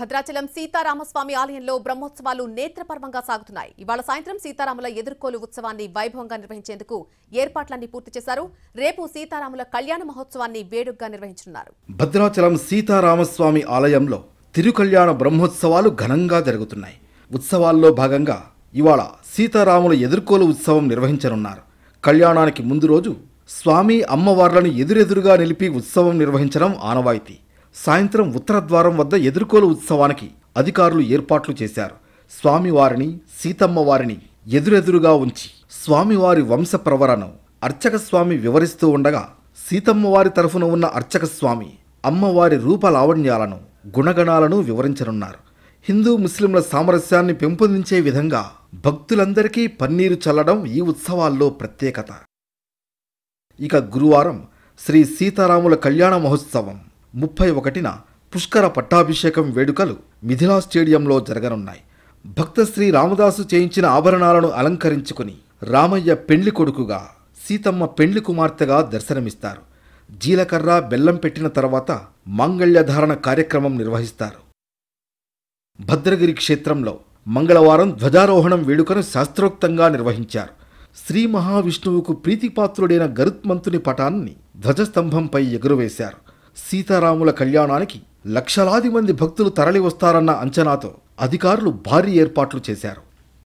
భద్రాచలం సీతారామస్వామి ఆలయంలో బ్రహ్మోత్సవాలు నేత్రపర్వంగా సాగుతున్నాయి ఇవాళ సాయంత్రం సీతారాముల ఎదుర్కోలు ఉత్సవాన్ని వైభవంగా నిర్వహించేందుకు ఏర్పాట్లన్నీ పూర్తి చేశారు రేపు సీతారాముల కళ్యాణ మహోత్సవాన్ని వేడుగ్గా నిర్వహించనున్నారు భద్రాచలం సీతారామస్వామి ఆలయంలో తిరుకళ్యాణ బ్రహ్మోత్సవాలు ఘనంగా జరుగుతున్నాయి ఉత్సవాల్లో భాగంగా ఇవాళ సీతారాముల ఎదుర్కోలు ఉత్సవం నిర్వహించనున్నారు కళ్యాణానికి ముందు రోజు స్వామి అమ్మవార్లను ఎదురెదురుగా నిలిపి ఉత్సవం నిర్వహించడం ఆనవాయితీ సాయంత్రం ఉత్తరద్వారం వద్ద ఎదుర్కోలు ఉత్సవానికి అధికారులు ఏర్పాట్లు చేశారు స్వామివారిని సీతమ్మవారిని ఎదురెదురుగా ఉంచి స్వామివారి వంశ ప్రవరణం అర్చక స్వామి వివరిస్తూ ఉండగా సీతమ్మవారి తరఫున ఉన్న అర్చక స్వామి అమ్మవారి రూప లావణ్యాలను గుణగణాలను వివరించనున్నారు హిందూ ముస్లింల సామరస్యాన్ని పెంపొందించే విధంగా భక్తులందరికీ పన్నీరు చల్లడం ఈ ఉత్సవాల్లో ప్రత్యేకత ఇక గురువారం శ్రీ సీతారాముల కళ్యాణ మహోత్సవం ముప్పై ఒకటిన పుష్కర పట్టాభిషేకం వేడుకలు మిథిలా స్టేడియంలో జరగనున్నాయి భక్త శ్రీ రామదాసు చేయించిన ఆభరణాలను అలంకరించుకుని రామయ్య పెళ్లి కొడుకుగా సీతమ్మ పెళ్లి కుమార్తెగా దర్శనమిస్తారు జీలకర్ర బెల్లం పెట్టిన తర్వాత మాంగళ్యధారణ కార్యక్రమం నిర్వహిస్తారు భద్రగిరి క్షేత్రంలో మంగళవారం ధ్వజారోహణం వేడుకను శాస్త్రోక్తంగా నిర్వహించారు శ్రీ మహావిష్ణువుకు ప్రీతిపాత్రుడైన గరుత్మంతుని పటాన్ని ధ్వజస్తంభంపై ఎగురవేశారు సీతారాముల కళ్యాణానికి లక్షలాది మంది భక్తులు తరలివస్తారన్న అంచనాతో అధికారులు భారీ ఏర్పాట్లు చేశారు